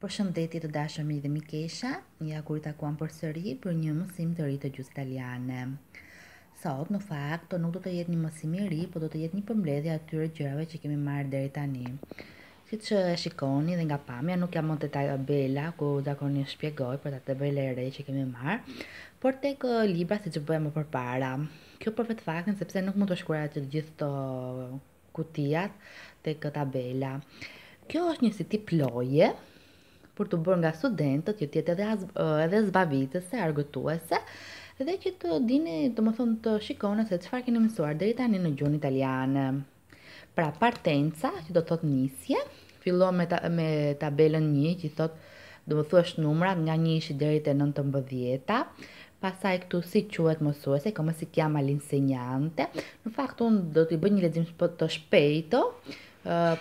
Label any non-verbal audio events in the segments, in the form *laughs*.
Për shëndetit të dashëm i dhe Mikesha, ja kur i takuam për sëri për një mësim të ri të gjusë italiane. Sot, në fakt, të nuk do të jetë një mësim i ri, po do të jetë një përmledhja atyre gjërave që kemi marrë deri tani. Si që e shikoni dhe nga pamja, nuk jam më të tajë bela, ku zakon një shpjegoj për të të bele e re që kemi marrë, por tek libra si që më për para. Kjo për vetë faktin, sepse nuk mund të shkura që gjithë të kutijat të këta Kjo është një si tip loje, për të bërë nga studentët, që tjetë edhe, as edhe zbavitëse, argëtuese, dhe që të dini, të më të shikoni se çfarë keni mësuar dhe i tani në gjuhën italiane. Pra partenca, që do të thotë nisje, fillon me, ta, me tabelën një, që thotë, do më thua numrat nga një deri te 19 të mbëdhjeta, pasaj këtu si quhet mësuesi, komo si chiama l'insegnante. Në fakt un do t'i bëj një lezim të shpejtë,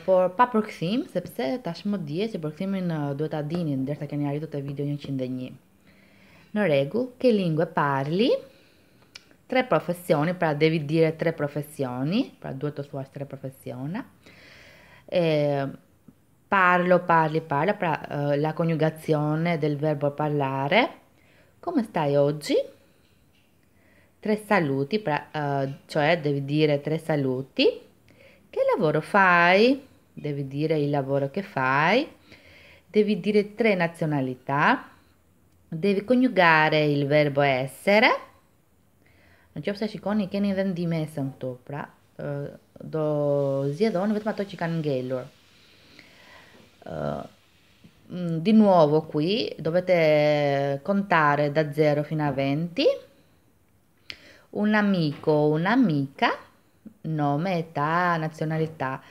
por pa përkëthim, sepse tash më dje që përkëthimin uh, duhet a dinin, dherë të keni arritu të video 101. Në regu, ke lingue parli, tre profesioni, pra devi dire tre profesioni, pra duhet të thuash tre profesiona, e, parlo, parli, parla, pra la coniugazione del verbo parlare, Come stai oggi? Tre saluti, eh, cioè devi dire tre saluti. Che lavoro fai? Devi dire il lavoro che fai. Devi dire tre nazionalità. Devi coniugare il verbo essere. Nëse shikoni keni edhe ndimesën këtu, pra eh, do zgjedhoni vetëm ato që kanë Mm, di nuovo qui dovete contare da 0 fino a 20 un amico un'amica nome, età, nazionalità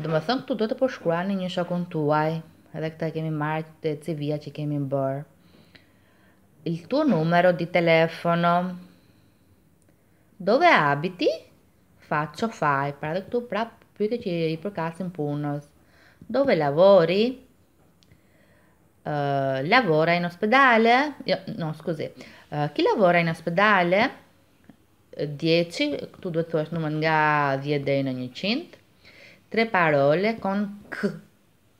do sono tutto këtu scuola in po shkruani një shokun tuaj edhe këta kemi marrë të CV-a që kemi bërë il tuo numero di telefono dove abiti faccio fai per dhe più che ci që i përkasin punës dove lavori lavora in ospedale, io, jo, no scusi, uh, chi lavora in ospedale 10, tu duhet tuoi numër nga 10 deri në 100. cint, tre parole Kon k,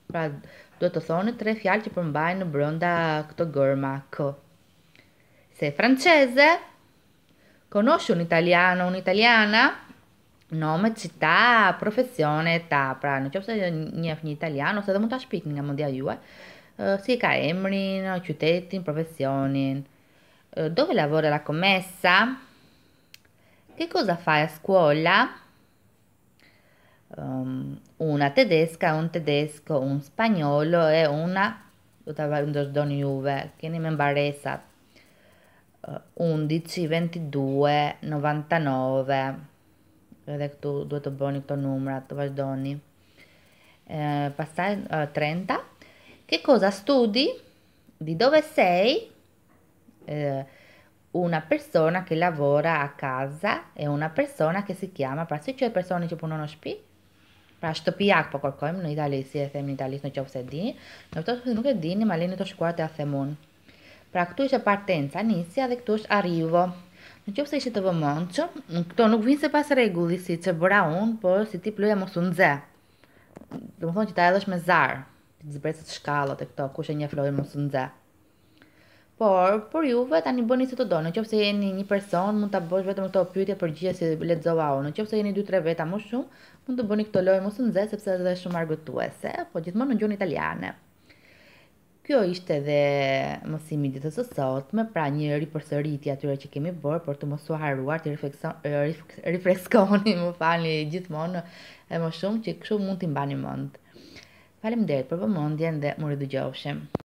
pra duhet të thoni tre fjalë që përmbajnë brenda këto gërma k. Se franceze, conosci un italiano, un'italiana? Nome, città, professione, età, pra, në qofse një një italian ose edhe mund ta shpik nga mendja juaj. uh, si Emrin, Ciutetti, professioni. Uh, dove lavora la commessa? Che cosa fai a scuola? Um, una tedesca, un tedesco, un spagnolo e una Donjuve, che ne mi imbaresa. Uh, 11, 22, 99. Vedete tu, due toboni, tu numero, tu vai doni. Eh, passare uh, 30. che cosa studi? Di dove sei? Eh, una persona che lavora a casa e una persona che si chiama Pasi, cioè persone che non lo spi? Pra, pra shtëpiak po kërkojmë në Itali, si e them në Itali, në qovë se dini, në përto se nuk e dini, ma lini të shkuar të athemun. Pra këtu ishe partenca, nisja dhe këtu ishe arrivo. Në qovë se ishe të vëmonqë, në këto nuk vinë se pas regulli, si që bëra unë, por si ti pluja më sunë zë. Dëmë thonë që ta edhësh me zarë zbresit shkallot e këto, kush e një flojnë më së nëzë. Por, për juve, tani bëni se të do, në qëpëse jeni një person, mund të bësh vetëm këto pyetje për gjithë si letëzova unë, në qëpëse jeni 2-3 veta më shumë, mund të bëni këto lojë më së nëzë, sepse dhe shumë argëtuese, po gjithë më në gjonë italiane. Kjo ishte dhe mësimi ditës së sotme, pra një ripërsëritje atyre që kemi bërë për të mos u të rifreskoni, *laughs* më falni gjithmonë e më shumë që kështu mund t'i mbani mend. Falem derit për vëmondjen dhe mërë dhe gjofshem.